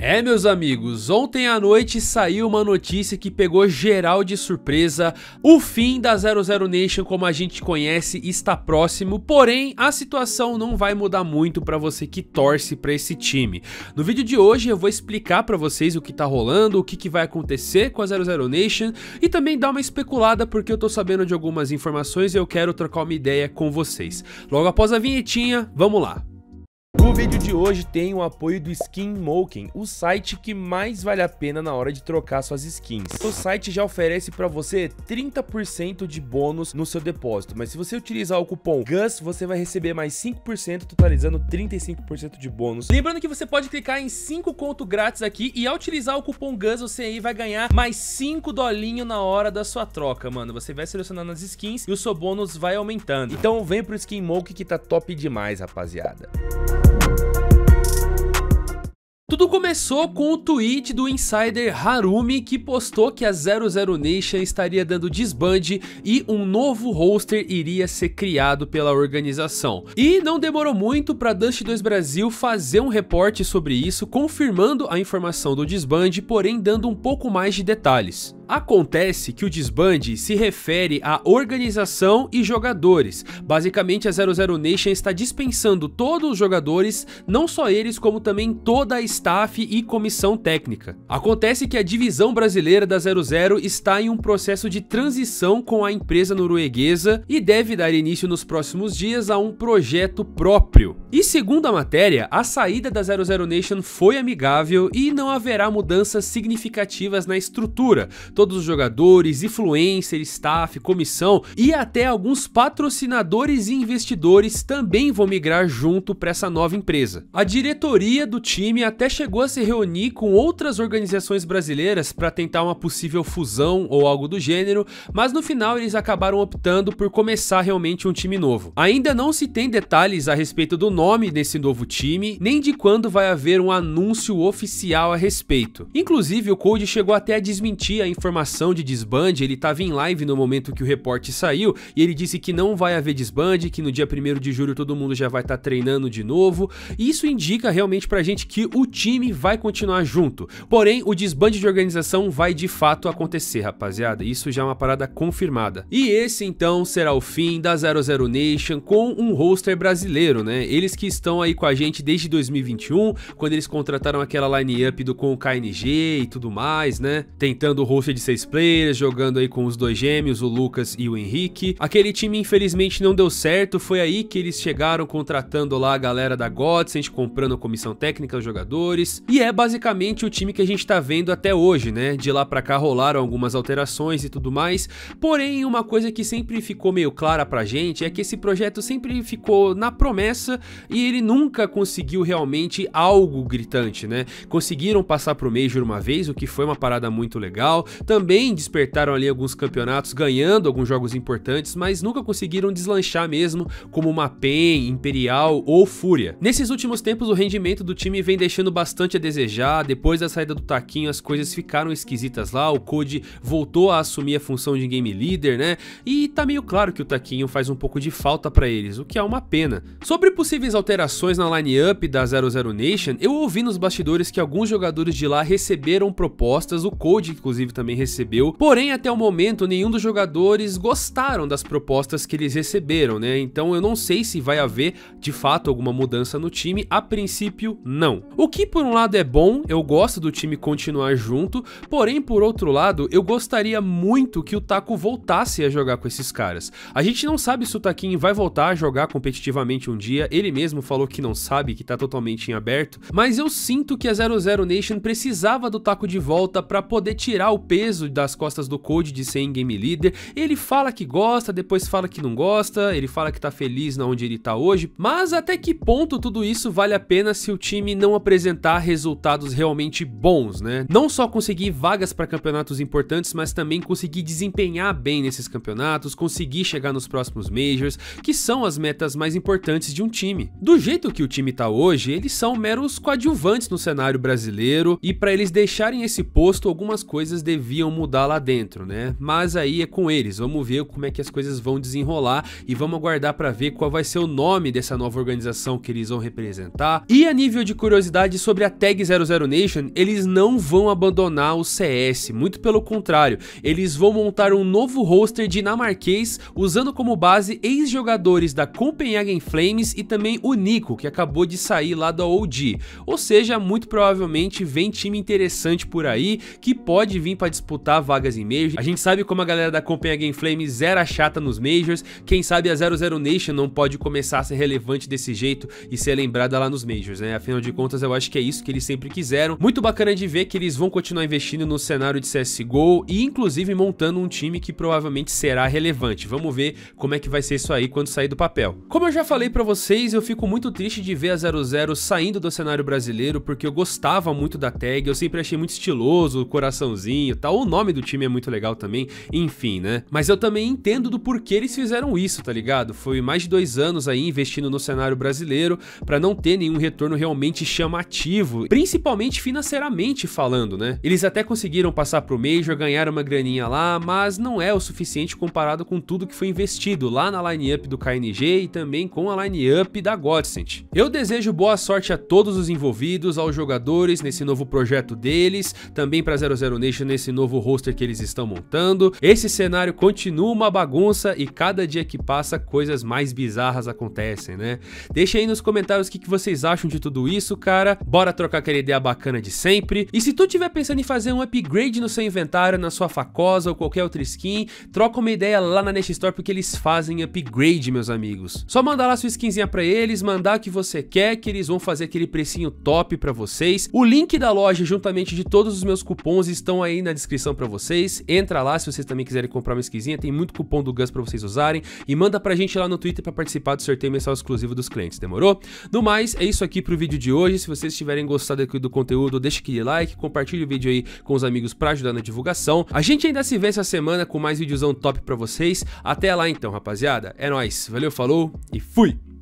É, meus amigos, ontem à noite saiu uma notícia que pegou geral de surpresa. O fim da 00 Nation, como a gente conhece, está próximo, porém a situação não vai mudar muito para você que torce para esse time. No vídeo de hoje eu vou explicar para vocês o que tá rolando, o que, que vai acontecer com a 00 Nation e também dar uma especulada porque eu tô sabendo de algumas informações e eu quero trocar uma ideia com vocês. Logo após a vinhetinha, vamos lá. O vídeo de hoje tem o apoio do Skin Moken, o site que mais vale a pena na hora de trocar suas skins. O site já oferece para você 30% de bônus no seu depósito, mas se você utilizar o cupom GUS, você vai receber mais 5%, totalizando 35% de bônus. Lembrando que você pode clicar em 5 conto grátis aqui e ao utilizar o cupom GUS, você aí vai ganhar mais 5 dolinho na hora da sua troca, mano. Você vai selecionando as skins e o seu bônus vai aumentando. Então vem pro Skin Moken que tá top demais, rapaziada. Tudo começou com o tweet do insider Harumi que postou que a 00 Nation estaria dando desbande e um novo roster iria ser criado pela organização. E não demorou muito para Dust 2 Brasil fazer um reporte sobre isso, confirmando a informação do desbande, porém dando um pouco mais de detalhes. Acontece que o desbande se refere à organização e jogadores. Basicamente, a 00 Nation está dispensando todos os jogadores, não só eles, como também toda a staff e comissão técnica. Acontece que a divisão brasileira da 00 está em um processo de transição com a empresa norueguesa e deve dar início nos próximos dias a um projeto próprio. E segundo a matéria, a saída da 00 Nation foi amigável e não haverá mudanças significativas na estrutura todos os jogadores, influencer, staff, comissão e até alguns patrocinadores e investidores também vão migrar junto para essa nova empresa. A diretoria do time até chegou a se reunir com outras organizações brasileiras para tentar uma possível fusão ou algo do gênero, mas no final eles acabaram optando por começar realmente um time novo. Ainda não se tem detalhes a respeito do nome desse novo time, nem de quando vai haver um anúncio oficial a respeito. Inclusive, o Code chegou até a desmentir a informação informação de desbande, ele estava em live no momento que o reporte saiu e ele disse que não vai haver desbande, que no dia 1 de julho todo mundo já vai estar tá treinando de novo. E isso indica realmente pra gente que o time vai continuar junto. Porém, o desbande de organização vai de fato acontecer, rapaziada. Isso já é uma parada confirmada. E esse então será o fim da 00 Nation com um roster brasileiro, né? Eles que estão aí com a gente desde 2021, quando eles contrataram aquela line-up do com o KNG e tudo mais, né? Tentando o roster de seis players, jogando aí com os dois gêmeos, o Lucas e o Henrique. Aquele time infelizmente não deu certo, foi aí que eles chegaram contratando lá a galera da Godsend, comprando comissão técnica jogadores, e é basicamente o time que a gente tá vendo até hoje, né? De lá pra cá rolaram algumas alterações e tudo mais, porém uma coisa que sempre ficou meio clara pra gente é que esse projeto sempre ficou na promessa e ele nunca conseguiu realmente algo gritante, né? Conseguiram passar pro Major uma vez, o que foi uma parada muito legal, também despertaram ali alguns campeonatos, ganhando alguns jogos importantes, mas nunca conseguiram deslanchar mesmo como uma PEN, Imperial ou Fúria. Nesses últimos tempos, o rendimento do time vem deixando bastante a desejar, depois da saída do Taquinho as coisas ficaram esquisitas lá, o Code voltou a assumir a função de game leader, né? E tá meio claro que o Taquinho faz um pouco de falta para eles, o que é uma pena. Sobre possíveis alterações na line-up da 00 Nation, eu ouvi nos bastidores que alguns jogadores de lá receberam propostas, o Code inclusive também também recebeu. Porém, até o momento, nenhum dos jogadores gostaram das propostas que eles receberam, né? Então eu não sei se vai haver de fato alguma mudança no time, a princípio não. O que por um lado é bom, eu gosto do time continuar junto, porém por outro lado, eu gostaria muito que o Taco voltasse a jogar com esses caras. A gente não sabe se o Taquinho vai voltar a jogar competitivamente um dia, ele mesmo falou que não sabe, que tá totalmente em aberto, mas eu sinto que a 00 Nation precisava do Taco de volta para poder tirar o peso peso das costas do Code de ser in-game leader. Ele fala que gosta, depois fala que não gosta, ele fala que tá feliz na onde ele tá hoje, mas até que ponto tudo isso vale a pena se o time não apresentar resultados realmente bons, né? Não só conseguir vagas para campeonatos importantes, mas também conseguir desempenhar bem nesses campeonatos, conseguir chegar nos próximos majors, que são as metas mais importantes de um time. Do jeito que o time tá hoje, eles são meros coadjuvantes no cenário brasileiro e para eles deixarem esse posto, algumas coisas deviam deviam mudar lá dentro, né? Mas aí é com eles, vamos ver como é que as coisas vão desenrolar e vamos aguardar para ver qual vai ser o nome dessa nova organização que eles vão representar. E a nível de curiosidade sobre a Tag 00 Nation, eles não vão abandonar o CS, muito pelo contrário, eles vão montar um novo roster dinamarquês usando como base ex-jogadores da Copenhagen Flames e também o Nico, que acabou de sair lá da OG. Ou seja, muito provavelmente vem time interessante por aí que pode vir para disputar vagas em Major. A gente sabe como a galera da Companhia Game Flame era chata nos Majors. Quem sabe a 00 Nation não pode começar a ser relevante desse jeito e ser lembrada lá nos Majors, né? Afinal de contas, eu acho que é isso que eles sempre quiseram. Muito bacana de ver que eles vão continuar investindo no cenário de CSGO e inclusive montando um time que provavelmente será relevante. Vamos ver como é que vai ser isso aí quando sair do papel. Como eu já falei para vocês, eu fico muito triste de ver a 00 saindo do cenário brasileiro porque eu gostava muito da tag, eu sempre achei muito estiloso, o coraçãozinho, tal. O nome do time é muito legal também, enfim, né? Mas eu também entendo do porquê eles fizeram isso, tá ligado? Foi mais de dois anos aí investindo no cenário brasileiro para não ter nenhum retorno realmente chamativo, principalmente financeiramente falando, né? Eles até conseguiram passar pro Major, ganharam uma graninha lá, mas não é o suficiente comparado com tudo que foi investido lá na line-up do KNG e também com a line-up da Godsent. Eu desejo boa sorte a todos os envolvidos, aos jogadores nesse novo projeto deles, também para 00 Nation nesse novo roster que eles estão montando. Esse cenário continua uma bagunça e cada dia que passa coisas mais bizarras acontecem, né? Deixa aí nos comentários o que, que vocês acham de tudo isso, cara. Bora trocar aquela ideia bacana de sempre. E se tu tiver pensando em fazer um upgrade no seu inventário, na sua facosa ou qualquer outra skin, troca uma ideia lá na Nest Store porque eles fazem upgrade, meus amigos. Só mandar lá sua skinzinha pra eles, mandar o que você quer, que eles vão fazer aquele precinho top pra vocês. O link da loja, juntamente de todos os meus cupons, estão aí na descrição descrição para vocês. Entra lá se vocês também quiserem comprar uma esquisinha, tem muito cupom do Gus para vocês usarem e manda pra gente lá no Twitter para participar do sorteio mensal exclusivo dos clientes, demorou? No mais, é isso aqui pro vídeo de hoje. Se vocês tiverem gostado aqui do conteúdo, deixa aquele like, compartilha o vídeo aí com os amigos para ajudar na divulgação. A gente ainda se vê essa semana com mais videozão top para vocês. Até lá então, rapaziada. É nós. Valeu, falou e fui.